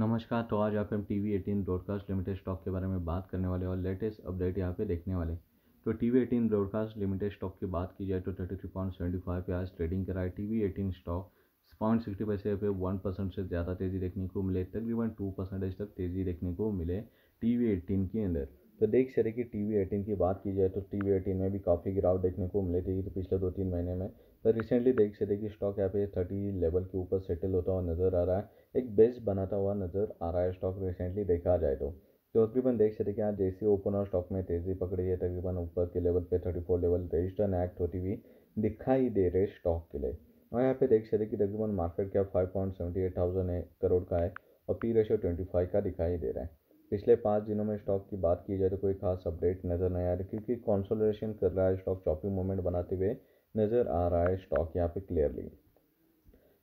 नमस्कार तो आज आप M T V eighteen broadcast limited stock के बारे में बात करने वाले और लेटेस्ट अपडेट यहाँ पे देखने वाले तो T V eighteen broadcast limited stock की बात की जाए तो thirty three point seventy five पे आज ट्रेडिंग कराए T V eighteen stock point sixty पैसे पे वन परसेंट से ज़्यादा तेज़ी देखने को मिले तकरीबन टू परसेंटेज तक तेज़ी देखने को मिले टी वी एटीन के अंदर तो देख सर की टी वी एटीन की बात की जाए तो टी वी एटीन में भी काफ़ी गिरावट देखने को मिली थी तो पिछले दो तीन महीने में पर रिसेंटली देख सकते की स्टॉक यहाँ पे थर्टी लेवल के ऊपर सेटल होता हुआ नज़र आ रहा है एक बेस बनाता हुआ नज़र आ रहा है स्टॉक रिसेंटली देखा जाए तो, तो तकरीबन देख सकते कि जैसे ओपन और स्टॉक में तेज़ी पकड़ी है तकरीबन ऊपर के लेवल पर थर्टी लेवल रजिस्टर्न एक्ट होती हुई दिखाई दे रहे स्टॉक के लिए और यहाँ पे देख सकते कि तकरीबन market cap five point seventy eight thousand crore का है और पी रेशो ट्वेंटी फाइव का दिखाई दे रहा है पिछले पाँच दिनों में स्टॉक की बात की जाए तो कोई खास अपडेट नज़र नहीं आ रही क्योंकि कॉन्सोलेशन कर रहा है स्टॉक चॉपिंग मूवमेंट बनाते हुए नज़र आ रहा है स्टॉक यहाँ पे क्लियरली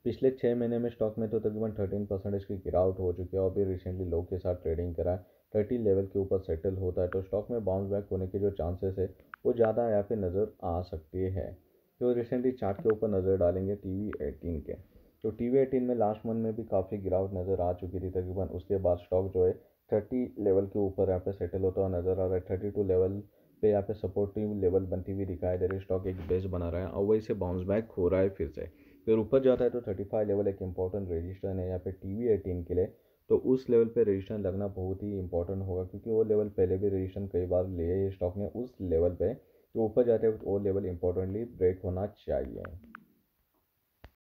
पिछले छः महीने में स्टॉक में तो तकरीबन थर्टीन परसेंटेज की गिरावट हो चुकी है और भी रिसेंटली लोग के साथ ट्रेडिंग करा है थर्टी लेवल के ऊपर सेटल होता है तो स्टॉक में बाउंस बैक होने के जो चांसेस है वो ज़्यादा यहाँ पे नज़र आ सकती है जो रिसेंटली चार्ट के ऊपर नज़र डालेंगे टी वी एटीन के तो टी वी एटीन में लास्ट मंथ में भी काफ़ी गिरावट नज़र आ चुकी थी तकरीबन उसके बाद स्टॉक जो है थर्टी लेवल के ऊपर यहाँ पे सेटल होता हुआ नजर आ रहा है थर्टी टू लेवल पे यहाँ पे सपोर्टिव लेवल बनती हुई दिखाई दे रही है स्टॉक एक बेस बना रहा है और वही से बाउंस बैक हो रहा है फिर से फिर ऊपर जाता है तो थर्टी फाइव लेवल एक इंपॉर्टेंट रजिस्टर है यहाँ पे टी वी एटीन के लिए तो उस लेवल पे रजिस्टर लगना बहुत ही इंपॉर्टेंट होगा क्योंकि वो लेवल पहले भी रजिस्टर कई बार लिए स्टॉक ने उस लेवल पे तो ऊपर जाते वक्त वो लेवल इंपॉर्टेंटली ब्रेक होना चाहिए